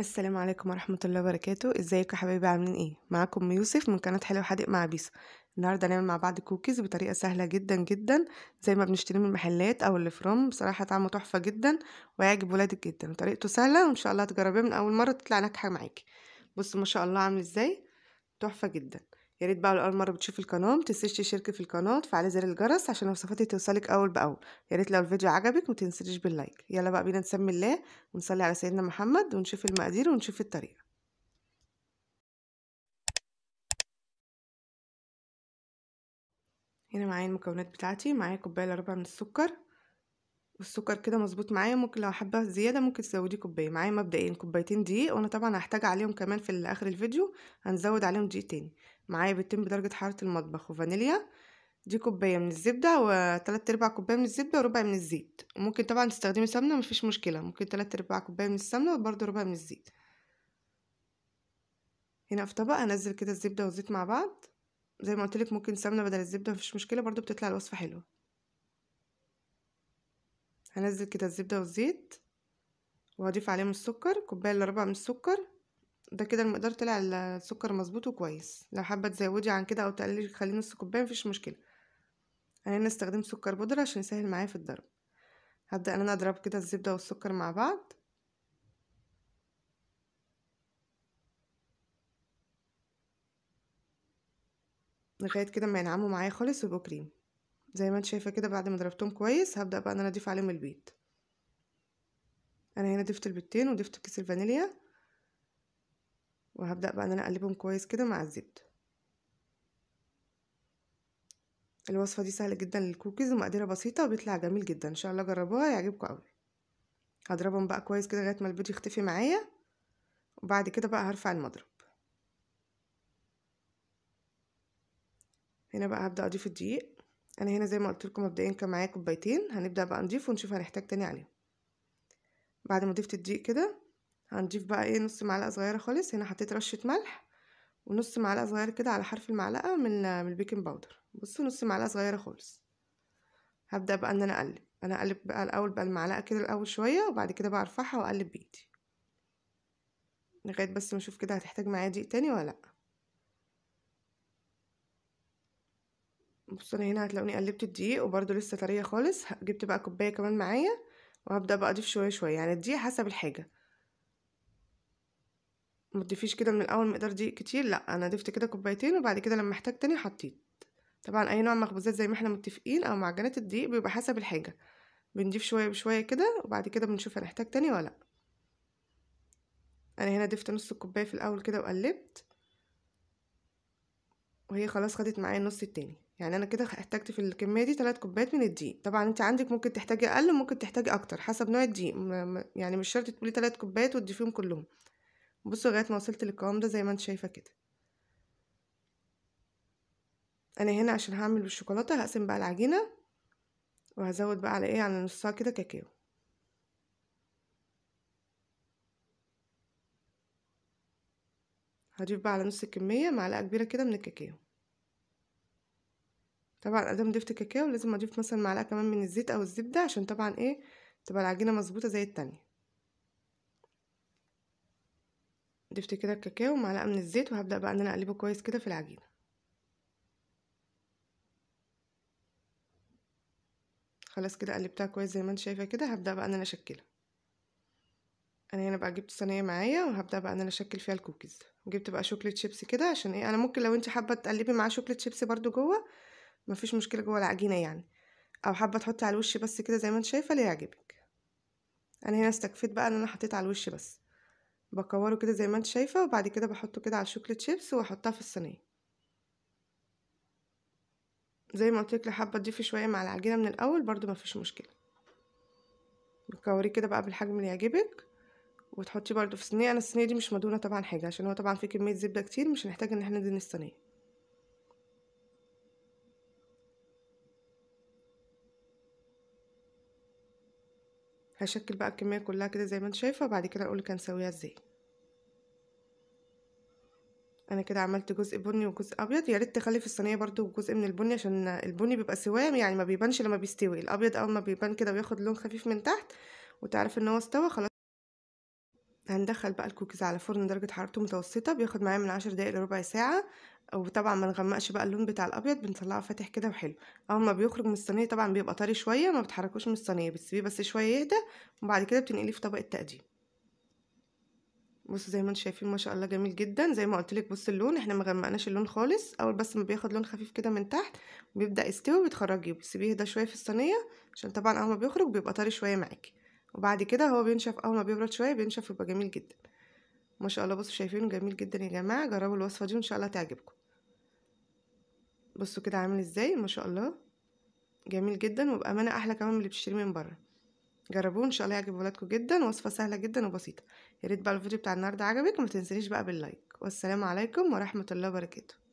السلام عليكم ورحمة الله وبركاته ازيكم يا حبايبي عاملين ايه معاكم يوسف من قناة حلو حادق مع بيسا النهاردة هنعمل مع بعض كوكيز بطريقة سهلة جدا جدا زي ما بنشتريه من المحلات او اللي فروم بصراحة طعمه تحفة جدا وهيعجب ولادك جدا طريقته سهلة وان شاء الله هتجربيه من اول مرة تطلع ناجحة معاكي بصوا ما شاء الله عامل ازاي تحفة جدا يا ريت بقى لأول مرة بتشوف القناة متنسيش تشتركي في القناة وتفعل زر الجرس عشان وصفاتي توصلك أول بأول يا ريت لو الفيديو عجبك متنسيش باللايك يلا بقى بينا نسمي الله ونصلي على سيدنا محمد ونشوف المقادير ونشوف الطريقة هنا معايا المكونات بتاعتي معايا كوباية إلا ربع من السكر والسكر كده مظبوط معايا ممكن لو حابة زيادة ممكن تزودي كوباية معايا مبدئيا كوبايتين دقيق وانا طبعا هحتاج عليهم كمان في اخر الفيديو هنزود عليهم دقيق تاني معايا بيضتين بدرجة حرارة المطبخ وفانيليا دي كوباية من الزبدة و3 أرباع كوباية من الزبدة وربع من الزيت وممكن طبعا تستخدمي سمنة مفيش مشكلة ممكن تلات أرباع كوباية من السمنة وبرده ربع من الزيت هنا في طبق هنزل كده الزبدة والزيت مع بعض زي ما لك ممكن سمنة بدل الزبدة مفيش مشكلة برده بتطلع الوصفة حلوة هنزل كده الزبدة والزيت وهضيف عليهم السكر كوباية الا ربع من السكر ده كده المقدار طلع السكر مظبوط وكويس لو حابة تزودي عن كده او تقللي خلي نص كوباية مفيش مشكلة انا هنا استخدم سكر بودرة عشان يسهل معايا في الضرب هبدأ ان انا اضرب كده الزبدة والسكر مع بعض لغاية كده ما ينعموا معايا خالص ويبقوا كريم زي ما انت شايفة كده بعد ما ضربتهم كويس هبدأ بقى ان انا اضيف عليهم البيض انا هنا ضفت البيضتين وضفت كيس الفانيليا وهبدأ بقى ان انا اقلبهم كويس كده مع الزبدة الوصفة دي سهلة جدا للكوكيز ومقاديرها بسيطة وبيطلع جميل جدا ان شاء الله جربوها يعجبكم قوي هضربهم بقى كويس كده لغاية ما البيض يختفي معايا وبعد كده بقى هرفع المضرب هنا بقى هبدأ اضيف الدقيق انا هنا زي ما قلت لكم مبدئيا كان معايا كوبايتين هنبدا بقى نضيف ونشوف هنحتاج تاني عليهم بعد ما ضفت الدقيق كده هنضيف بقى ايه نص معلقه صغيره خالص هنا حطيت رشه ملح ونص معلقه صغيره كده على حرف المعلقه من من البيكنج باودر بصوا نص معلقه صغيره خالص هبدا بقى ان انا اقلب انا اقلب بقى الاول بقى المعلقه كده الاول شويه وبعد كده بقى ارفعها واقلب بايدي لغايه بس ما اشوف كده هتحتاج معايا دقيق تاني ولا لا بصوا انا هنا هتلاقوني قلبت الدقيق وبرده لسه طريه خالص جبت بقى كوبايه كمان معايا وهبدا بقى اضيف شويه شويه يعني الدقيق حسب الحاجه ما تضيفيش كده من الاول مقدار دقيق كتير لا انا ضفت كده كوبايتين وبعد كده لما احتاج تاني حطيت طبعا اي نوع مخبوزات زي ما احنا متفقين او معجنات الدقيق بيبقى حسب الحاجه بنضيف شويه بشويه كده وبعد كده بنشوف هنحتاج تاني ولا لا انا هنا ضفت نص الكوبايه في الاول كده وقلبت وهي خلاص خدت معايا النص التاني يعني انا كده احتجت في الكميه دي 3 كوبايات من الدقيق طبعا انت عندك ممكن تحتاجي اقل وممكن تحتاجي اكتر حسب نوع الدقيق يعني مش شرط تقولي 3 كوبايات وتضيفيهم كلهم بصوا لغايه ما وصلت للقوام ده زي ما انت شايفه كده انا هنا عشان هعمل بالشوكولاته هقسم بقى العجينه وهزود بقى على ايه على نصها كده كاكاو هضيف بقى على نص الكميه معلقه كبيره كده من الكاكاو طبعا ادام ضفت كاكاو لازم اضيف مثلا معلقه كمان من الزيت او الزبده عشان طبعا ايه تبقى العجينه مظبوطه زي التانية ضفت كده الكاكاو ومعلقه من الزيت وهبدا بقى ان انا اقلبه كويس كده في العجينه خلاص كده قلبتها كويس زي ما انت شايفه كده هبدا بقى ان انا اشكلها انا هنا بقى جبت صينيه معايا وهبدا بقى ان انا اشكل فيها الكوكيز جبت بقى شوكليت شيبسي كده عشان ايه انا ممكن لو انت حابه تقلبي معاه شوكليت شيبسي برده جوه مفيش مشكله جوه العجينه يعني او حابه تحطي على الوش بس كده زي ما انت شايفه اللي يعجبك انا هنا استكفيت بقى ان انا حطيت على الوش بس بكوره كده زي ما انت شايفه وبعد كده بحطه كده على الشوكليت شيبس واحطها في الصينيه زي ما قلت لك لو حابه تضيفي شويه مع العجينه من الاول برده مفيش مشكله بتكوريه كده بقى بالحجم اللي يعجبك وتحطيه برده في صينيه انا الصينيه دي مش مدونه طبعا حاجه عشان هو طبعا فيه كميه زبده كتير مش هنحتاج ان احنا ندهن الصينيه هشكل بقى الكمية كلها كده زي ما انت شايفة بعد كده اقولك هنسويها ازاي انا كده عملت جزء بني وجزء ابيض يا ريت تخلي في الصينيه برضو جزء من البني عشان البني بيبقى سواه يعني ما بيبانش لما بيستوي الابيض اول ما بيبان كده وياخد لون خفيف من تحت وتعرف ان هو استوى خلاص هندخل بقى الكوكيز على فرن درجه حرارته متوسطه بياخد معايا من عشر دقايق لربع ساعه وطبعا ما نغمقش بقى اللون بتاع الابيض بنطلعه فاتح كده وحلو اول ما بيخرج من الصينيه طبعا بيبقى طري شويه ما بتحركوش من الصينيه بتسيبيه بس شويه يهدى وبعد كده بتنقليه في طبق التقديم بصوا زي ما انتم شايفين ما شاء الله جميل جدا زي ما قلت لك بص اللون احنا ما غمقناش اللون خالص اول بس ما بياخد لون خفيف كده من تحت بيبدا يستوي بتخرجيه بتسيبيه يهدى شويه في الصينيه عشان طبعا اول ما بيخرج بيبقى طري شويه معاكي وبعد كده هو بينشف اول ما بيبرد شويه بينشف ويبقى جميل جدا ما شاء الله بصوا شايفينه جميل جدا يا جماعه جربوا الوصفه دي وان شاء الله تعجبكم بصوا كده عامل ازاي ما شاء الله جميل جدا وبامانه احلى كمان من اللي بتشتريه من بره جربوه ان شاء الله يعجب ولادكم جدا وصفه سهله جدا وبسيطه يا ريت بقى الفيديو بتاع النهارده عجبك وما تنسانيش بقى باللايك والسلام عليكم ورحمه الله وبركاته